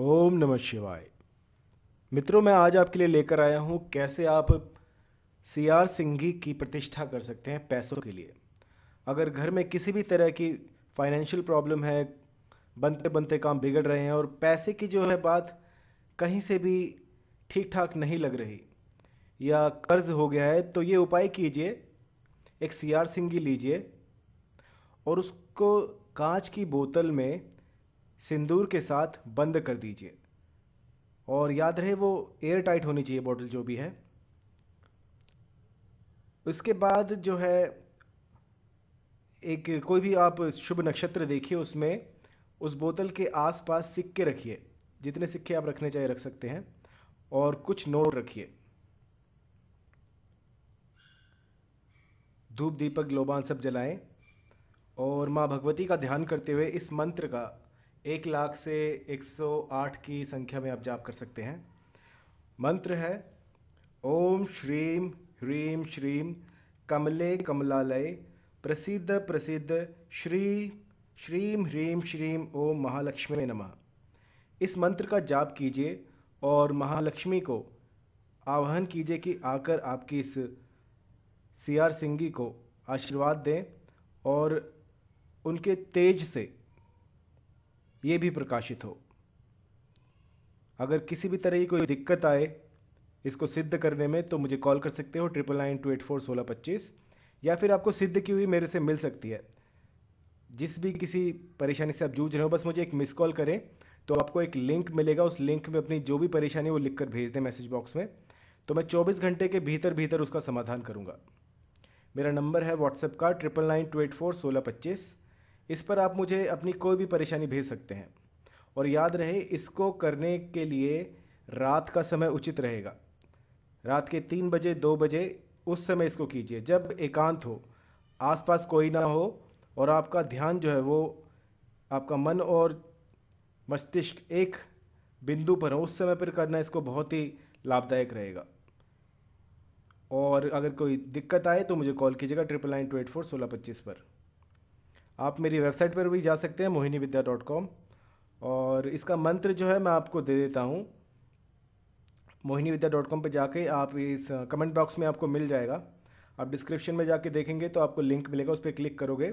ओम नमः शिवाय मित्रों मैं आज आपके लिए लेकर आया हूँ कैसे आप सी आर सिंघी की प्रतिष्ठा कर सकते हैं पैसों के लिए अगर घर में किसी भी तरह की फाइनेंशियल प्रॉब्लम है बनते बनते काम बिगड़ रहे हैं और पैसे की जो है बात कहीं से भी ठीक ठाक नहीं लग रही या कर्ज हो गया है तो ये उपाय कीजिए एक सी आर सिंघी लीजिए और उसको कांच की बोतल में सिंदूर के साथ बंद कर दीजिए और याद रहे वो एयर टाइट होनी चाहिए बॉटल जो भी है उसके बाद जो है एक कोई भी आप शुभ नक्षत्र देखिए उसमें उस बोतल के आसपास सिक्के रखिए जितने सिक्के आप रखने चाहिए रख सकते हैं और कुछ नोट रखिए धूप दीपक लोबान सब जलाएं और माँ भगवती का ध्यान करते हुए इस मंत्र का एक लाख से 108 की संख्या में आप जाप कर सकते हैं मंत्र है ओम श्रीम ह्रीम श्रीम कमले कमलालय प्रसिद्ध प्रसिद्ध श्री श्रीम ह्रीम श्रीम ओम महालक्ष्मी नमः इस मंत्र का जाप कीजिए और महालक्ष्मी को आह्वान कीजिए कि आकर आपकी इस सियार सिंगी को आशीर्वाद दें और उनके तेज से ये भी प्रकाशित हो अगर किसी भी तरह की कोई दिक्कत आए इसको सिद्ध करने में तो मुझे कॉल कर सकते हो triple nine two eight four सोलह पच्चीस या फिर आपको सिद्ध की हुई मेरे से मिल सकती है जिस भी किसी परेशानी से आप जूझ रहे हो बस मुझे एक मिस कॉल करें तो आपको एक लिंक मिलेगा उस लिंक में अपनी जो भी परेशानी वो लिख कर भेज दें मैसेज बॉक्स में तो मैं चौबीस घंटे के भीतर भीतर उसका समाधान करूँगा मेरा नंबर है व्हाट्सएप का triple nine two eight four सोलह पच्चीस इस पर आप मुझे अपनी कोई भी परेशानी भेज सकते हैं और याद रहे इसको करने के लिए रात का समय उचित रहेगा रात के तीन बजे दो बजे उस समय इसको कीजिए जब एकांत हो आसपास कोई ना हो और आपका ध्यान जो है वो आपका मन और मस्तिष्क एक बिंदु पर हो उस समय पर करना इसको बहुत ही लाभदायक रहेगा और अगर कोई दिक्कत आए तो मुझे कॉल कीजिएगा triple nine two eight four सोलह पच्चीस पर आप मेरी वेबसाइट पर भी जा सकते हैं मोहिनी विद्या डॉट कॉम और इसका मंत्र जो है मैं आपको दे देता हूँ मोहिनी विद्या डॉट कॉम पर जाके आप इस कमेंट बॉक्स में आपको मिल जाएगा आप डिस्क्रिप्शन में जाके देखेंगे तो आपको लिंक मिलेगा उस पर क्लिक करोगे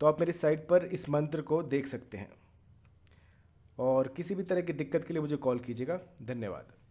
तो आप मेरी साइट पर इस मंत्र को देख सकते हैं और किसी भी तरह की दिक्कत के लिए मुझे कॉल कीजिएगा धन्यवाद